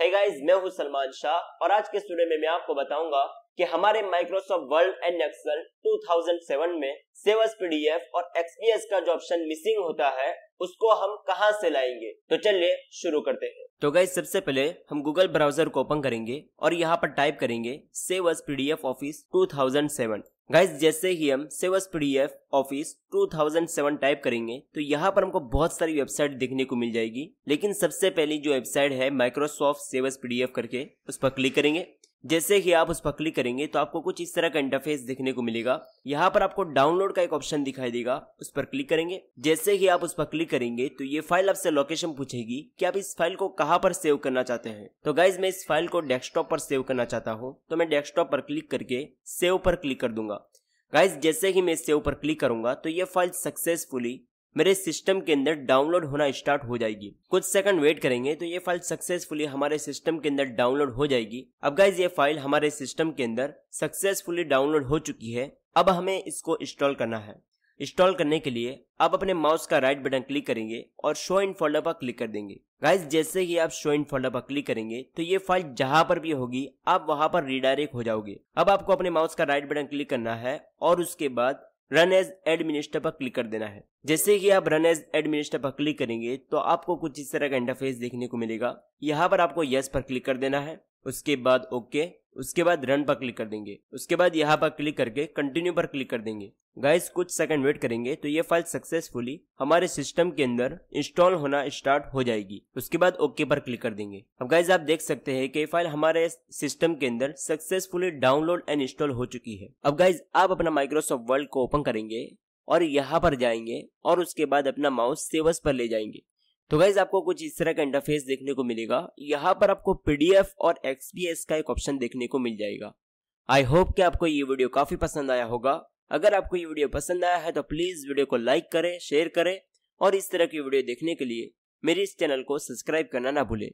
है गाइस मैं हूं सलमान शाह और आज के स्टूडियो में मैं आपको बताऊंगा कि हमारे माइक्रोसॉफ्ट वर्ल्ड एंड एक्सल 2007 में सेवस पीडीएफ और एक्सपीएस का जो ऑप्शन मिसिंग होता है उसको हम कहां से लाएंगे तो चलिए शुरू करते हैं तो गाइज सबसे पहले हम गूगल ब्राउजर को ओपन करेंगे और यहाँ पर टाइप करेंगे सेवस पीडीएफ ऑफिस 2007 गाइज जैसे ही हम सेवस एफ ऑफिस 2007 टाइप करेंगे तो यहाँ पर हमको बहुत सारी वेबसाइट देखने को मिल जाएगी लेकिन सबसे पहली जो वेबसाइट है माइक्रोसॉफ्ट सेवस पी करके उस पर क्लिक करेंगे जैसे ही आप उस पर क्लिक करेंगे तो आपको कुछ इस तरह का इंटरफेस देखने को मिलेगा यहाँ पर आपको डाउनलोड का एक ऑप्शन दिखाई देगा उस पर क्लिक करेंगे जैसे ही आप उस पर क्लिक करेंगे तो ये फाइल आपसे लोकेशन पूछेगी कि आप इस फाइल को कहाँ पर सेव करना चाहते हैं तो गाइज मैं इस फाइल को डेस्कटॉप पर सेव करना चाहता हूँ तो मैं डेस्कटॉप पर क्लिक करके सेव पर क्लिक कर दूंगा गाइज जैसे ही मैं सेव पर क्लिक करूंगा तो ये फाइल सक्सेसफुली मेरे सिस्टम के अंदर डाउनलोड होना स्टार्ट हो जाएगी कुछ सेकंड वेट करेंगे तो ये फाइल सक्सेसफुली हमारे सिस्टम के अंदर डाउनलोड हो जाएगी अब गाइज ये फाइल हमारे सिस्टम के अंदर सक्सेसफुली डाउनलोड हो चुकी है अब हमें इसको इंस्टॉल करना है इंस्टॉल करने के लिए आप अपने माउस का राइट बटन क्लिक करेंगे और शो इन फोल्डर पर क्लिक कर देंगे गाइज जैसे ही आप शो इन फोल्डर पर क्लिक करेंगे तो ये फाइल जहां पर भी होगी आप वहां पर रिडायरेक्ट हो जाओगे अब आपको अपने माउस का राइट बटन क्लिक करना है और उसके बाद रन एज एडमिनिस्टर पर क्लिक कर देना है जैसे ही आप रन एज एडमिनिस्टर पर क्लिक करेंगे तो आपको कुछ इस तरह का इंटरफेस देखने को मिलेगा यहाँ पर आपको यस पर क्लिक कर देना है उसके बाद ओके उसके बाद रन पर क्लिक कर देंगे उसके बाद यहाँ पर क्लिक करके कंटिन्यू पर क्लिक कर देंगे गाइस कुछ सेकंड वेट करेंगे तो ये फाइल सक्सेसफुली हमारे सिस्टम के अंदर इंस्टॉल होना स्टार्ट हो जाएगी उसके बाद ओके पर क्लिक कर देंगे अब गाइस आप देख सकते हैं कि फाइल हमारे सिस्टम के अंदर सक्सेसफुली डाउनलोड एंड इंस्टॉल हो चुकी है अब गाइज आप अपना माइक्रोसॉफ्ट वर्ल्ड को ओपन करेंगे और यहाँ पर जाएंगे और उसके बाद अपना माउस सेवस पर ले जाएंगे तो गाइज आपको कुछ इस तरह का इंटरफेस देखने को मिलेगा यहाँ पर आपको पीडीएफ और एक्सपीएस का एक ऑप्शन देखने को मिल जाएगा आई होप कि आपको ये वीडियो काफी पसंद आया होगा अगर आपको ये वीडियो पसंद आया है तो प्लीज़ वीडियो को लाइक करें शेयर करें और इस तरह की वीडियो देखने के लिए मेरे इस चैनल को सब्सक्राइब करना ना भूलें